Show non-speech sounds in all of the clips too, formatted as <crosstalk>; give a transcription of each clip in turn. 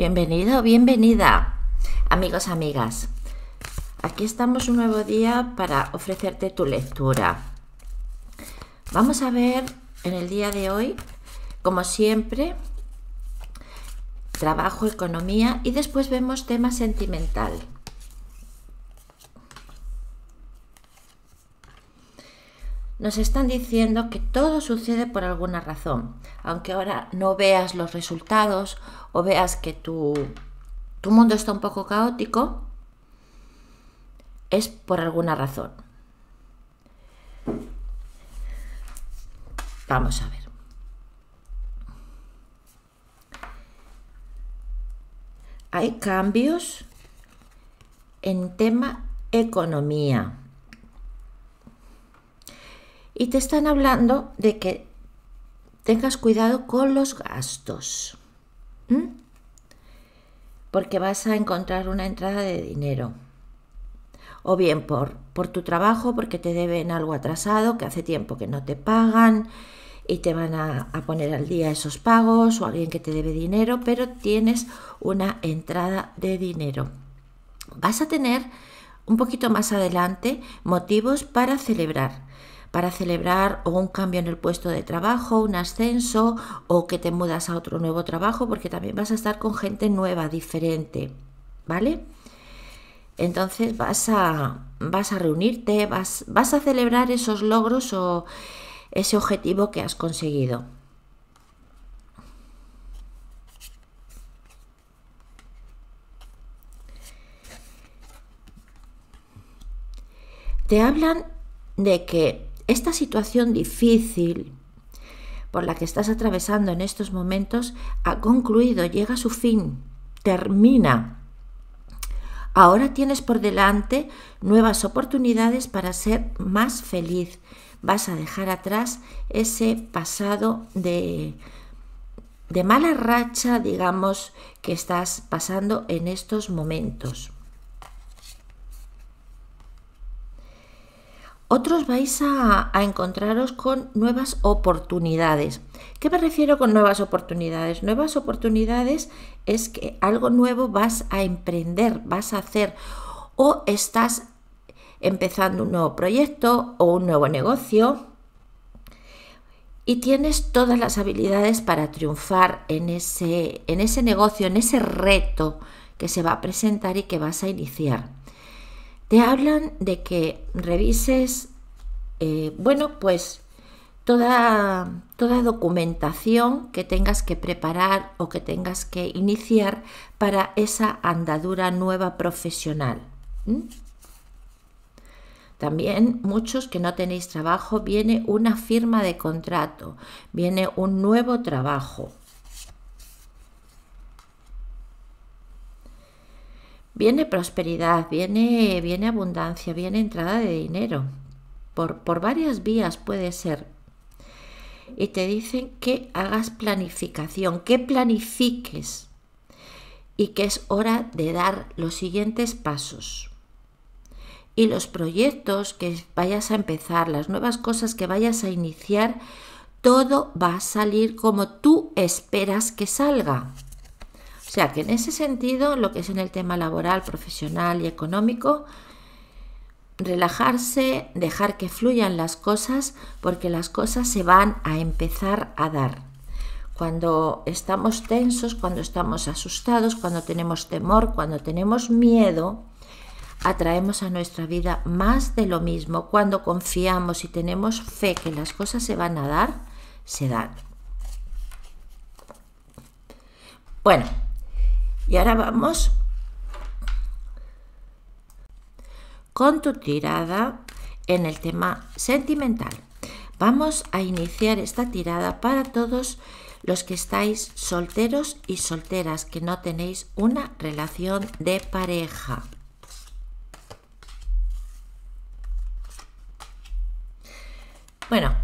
Bienvenido, bienvenida, amigos, amigas. Aquí estamos un nuevo día para ofrecerte tu lectura. Vamos a ver en el día de hoy, como siempre, trabajo, economía y después vemos tema sentimental. nos están diciendo que todo sucede por alguna razón. Aunque ahora no veas los resultados o veas que tu, tu mundo está un poco caótico, es por alguna razón. Vamos a ver. Hay cambios en tema economía. Y te están hablando de que tengas cuidado con los gastos. Porque vas a encontrar una entrada de dinero. O bien por, por tu trabajo, porque te deben algo atrasado, que hace tiempo que no te pagan y te van a, a, poner al día esos pagos o alguien que te debe dinero, pero tienes una entrada de dinero. Vas a tener un poquito más adelante motivos para celebrar para celebrar o un cambio en el puesto de trabajo, un ascenso o que te mudas a otro nuevo trabajo porque también vas a estar con gente nueva, diferente, ¿vale? Entonces vas a, vas a reunirte, vas, vas a celebrar esos logros o ese objetivo que has conseguido. Te hablan de que esta situación difícil por la que estás atravesando en estos momentos ha concluido, llega a su fin, termina. Ahora tienes por delante nuevas oportunidades para ser más feliz. Vas a dejar atrás ese pasado de, de mala racha, digamos, que estás pasando en estos momentos. Otros vais a, encontraros con nuevas oportunidades. ¿Qué me refiero con nuevas oportunidades? Nuevas oportunidades es que algo nuevo vas a emprender, vas a hacer o estás empezando un nuevo proyecto o un nuevo negocio y tienes todas las habilidades para triunfar en ese, en ese negocio, en ese reto que se va a presentar y que vas a iniciar. Te hablan de que revises, eh, bueno, pues toda, toda documentación que tengas que preparar o que tengas que iniciar para esa andadura nueva profesional. También muchos que no tenéis trabajo, viene una firma de contrato, viene un nuevo trabajo. viene prosperidad, viene, viene abundancia, viene entrada de dinero. Por, por varias vías puede ser. Y te dicen que hagas planificación, que planifiques y que es hora de dar los siguientes pasos. Y los proyectos que vayas a empezar, las nuevas cosas que vayas a iniciar, todo va a salir como tú esperas que salga. O sea que en ese sentido, lo que es en el tema laboral, profesional y económico, relajarse, dejar que fluyan las cosas, porque las cosas se van a empezar a dar. Cuando estamos tensos, cuando estamos asustados, cuando tenemos temor, cuando tenemos miedo, atraemos a nuestra vida más de lo mismo. Cuando confiamos y tenemos fe que las cosas se van a dar, se dan. Bueno, y ahora vamos con tu tirada en el tema sentimental. Vamos a iniciar esta tirada para todos los que estáis solteros y solteras, que no tenéis una relación de pareja. Bueno,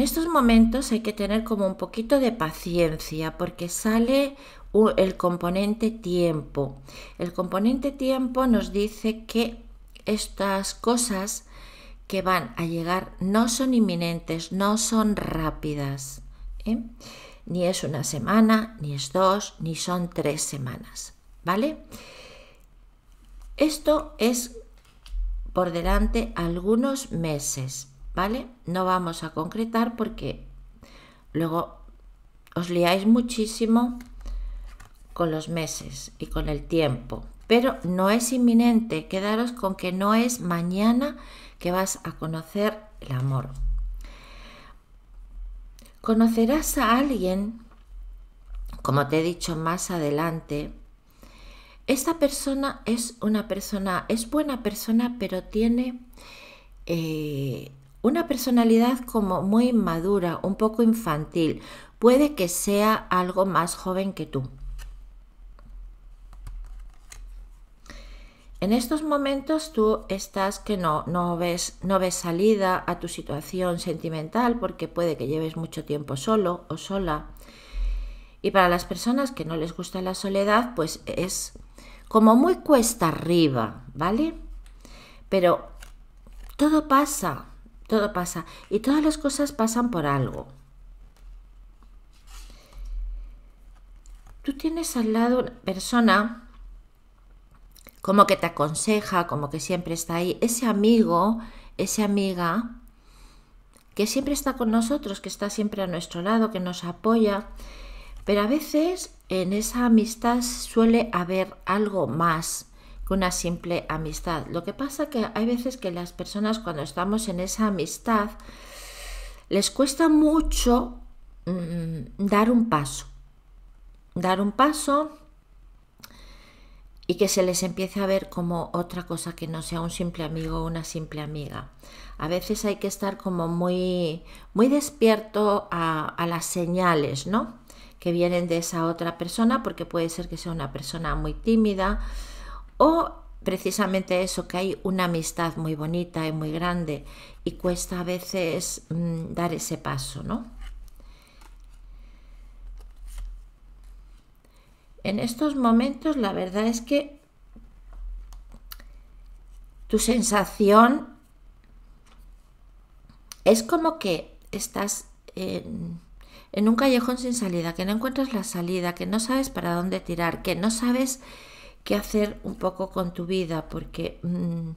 en estos momentos hay que tener como un poquito de paciencia porque sale el componente tiempo. El componente tiempo nos dice que estas cosas que van a llegar no son inminentes, no son rápidas. ¿eh? Ni es una semana, ni es dos, ni son tres semanas. ¿Vale? Esto es por delante algunos meses. ¿vale? No vamos a concretar porque luego os liáis muchísimo con los meses y con el tiempo. Pero no es inminente, quedaros con que no es mañana que vas a conocer el amor. Conocerás a alguien, como te he dicho más adelante, esta persona es una persona, es buena persona, pero tiene eh, una personalidad como muy madura un poco infantil. Puede que sea algo más joven que tú. En estos momentos tú estás que no, no ves, no ves salida a tu situación sentimental porque puede que lleves mucho tiempo solo o sola. Y para las personas que no les gusta la soledad, pues es como muy cuesta arriba, ¿vale? Pero todo pasa, todo pasa. Y todas las cosas pasan por algo. Tú tienes al lado una persona como que te aconseja, como que siempre está ahí. Ese amigo, esa amiga que siempre está con nosotros, que está siempre a nuestro lado, que nos apoya. Pero a veces en esa amistad suele haber algo más una simple amistad. Lo que pasa que hay veces que las personas cuando estamos en esa amistad les cuesta mucho mm, dar un paso, dar un paso y que se les empiece a ver como otra cosa que no sea un simple amigo o una simple amiga. A veces hay que estar como muy, muy despierto a, a las señales, ¿no? que vienen de esa otra persona, porque puede ser que sea una persona muy tímida, o precisamente eso, que hay una amistad muy bonita y muy grande y cuesta a veces mm, dar ese paso, ¿no? En estos momentos la verdad es que tu sensación es como que estás en un callejón sin salida, que no encuentras la salida, que no sabes para dónde tirar, que no sabes qué hacer un poco con tu vida, porque mm,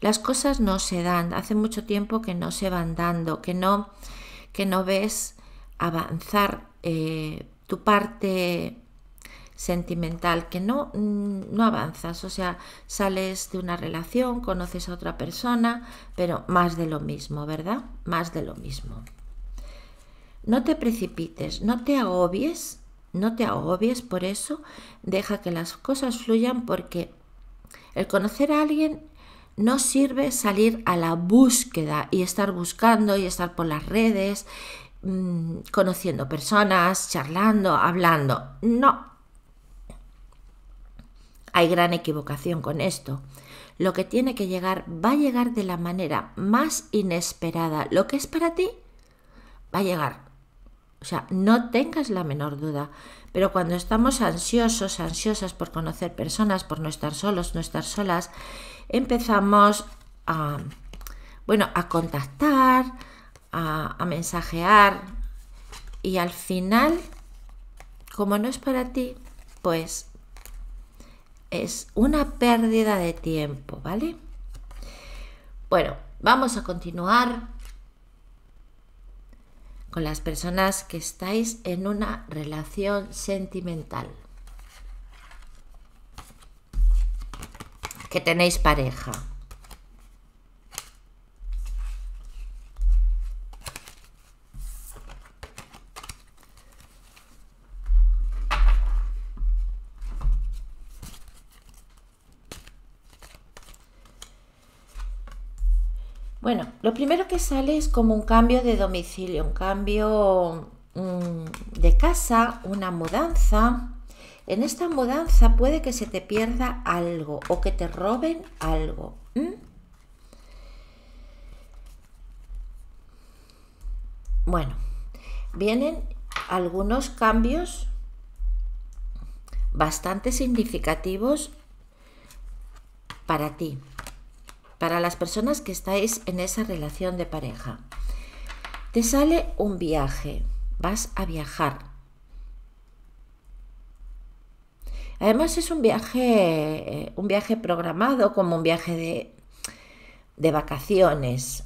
las cosas no se dan, hace mucho tiempo que no se van dando, que no, que no ves avanzar eh, tu parte sentimental, que no, mm, no avanzas, o sea, sales de una relación, conoces a otra persona, pero más de lo mismo, ¿verdad? Más de lo mismo. No te precipites, no te agobies no te agobies por eso, deja que las cosas fluyan porque el conocer a alguien no sirve salir a la búsqueda y estar buscando y estar por las redes, mm, conociendo personas, charlando, hablando. No. Hay gran equivocación con esto. Lo que tiene que llegar va a llegar de la manera más inesperada. Lo que es para ti va a llegar o sea, no tengas la menor duda. Pero cuando estamos ansiosos, ansiosas por conocer personas, por no estar solos, no estar solas, empezamos a, bueno, a contactar, a, a mensajear y al final, como no es para ti, pues es una pérdida de tiempo, ¿vale? Bueno, vamos a continuar con las personas que estáis en una relación sentimental. Que tenéis pareja. Bueno, lo primero que sale es como un cambio de domicilio, un cambio mm, de casa, una mudanza. En esta mudanza puede que se te pierda algo o que te roben algo. Bueno, vienen algunos cambios bastante significativos para ti para las personas que estáis en esa relación de pareja. Te sale un viaje, vas a viajar. Además es un viaje, eh, un viaje programado como un viaje de, de vacaciones.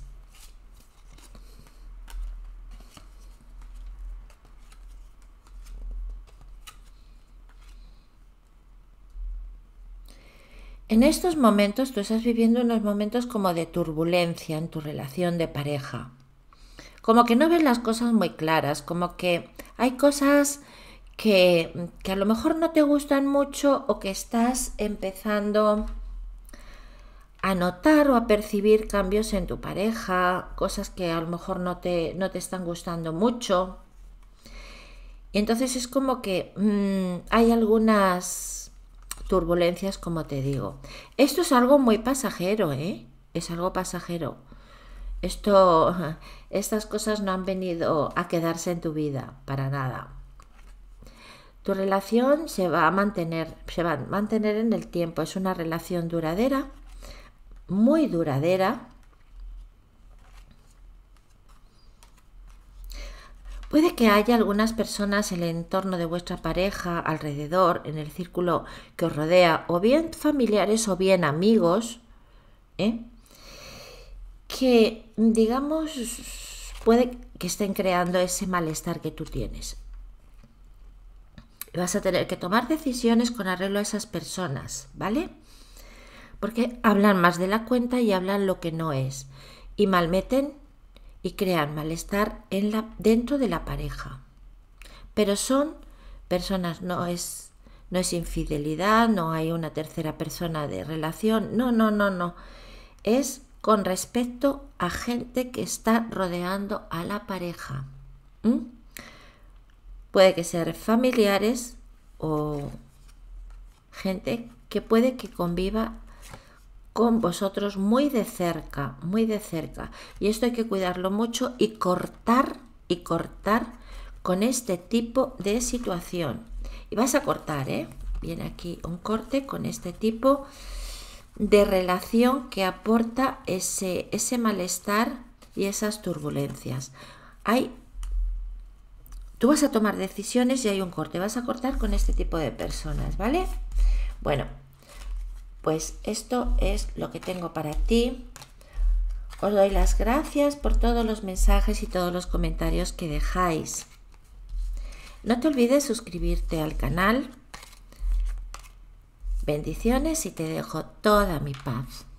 En estos momentos tú estás viviendo unos momentos como de turbulencia en tu relación de pareja. Como que no ves las cosas muy claras, como que hay cosas que, que a lo mejor no te gustan mucho o que estás empezando a notar o a percibir cambios en tu pareja, cosas que a lo mejor no te, no te están gustando mucho. Y entonces es como que mm, hay algunas turbulencias, como te digo. Esto es algo muy pasajero, ¿eh? Es algo pasajero. Esto, <laughs> estas cosas no han venido a quedarse en tu vida, para nada. Tu relación se va a mantener, se va a mantener en el tiempo. Es una relación duradera, muy duradera, Puede que haya algunas personas en el entorno de vuestra pareja, alrededor, en el círculo que os rodea, o bien familiares o bien amigos, ¿eh? que digamos puede que estén creando ese malestar que tú tienes. Vas a tener que tomar decisiones con arreglo a esas personas, ¿vale? Porque hablan más de la cuenta y hablan lo que no es. Y malmeten y crean malestar en la, dentro de la pareja. Pero son personas, no es, no es infidelidad, no hay una tercera persona de relación, no, no, no, no. Es con respecto a gente que está rodeando a la pareja. Puede que sean familiares o gente que puede que conviva con vosotros muy de cerca, muy de cerca. Y esto hay que cuidarlo mucho y cortar y cortar con este tipo de situación. Y vas a cortar, ¿eh? Viene aquí un corte con este tipo de relación que aporta ese, ese malestar y esas turbulencias. Hay, tú vas a tomar decisiones y hay un corte, vas a cortar con este tipo de personas, ¿vale? Bueno, pues esto es lo que tengo para ti. Os doy las gracias por todos los mensajes y todos los comentarios que dejáis. No te olvides suscribirte al canal. Bendiciones y te dejo toda mi paz.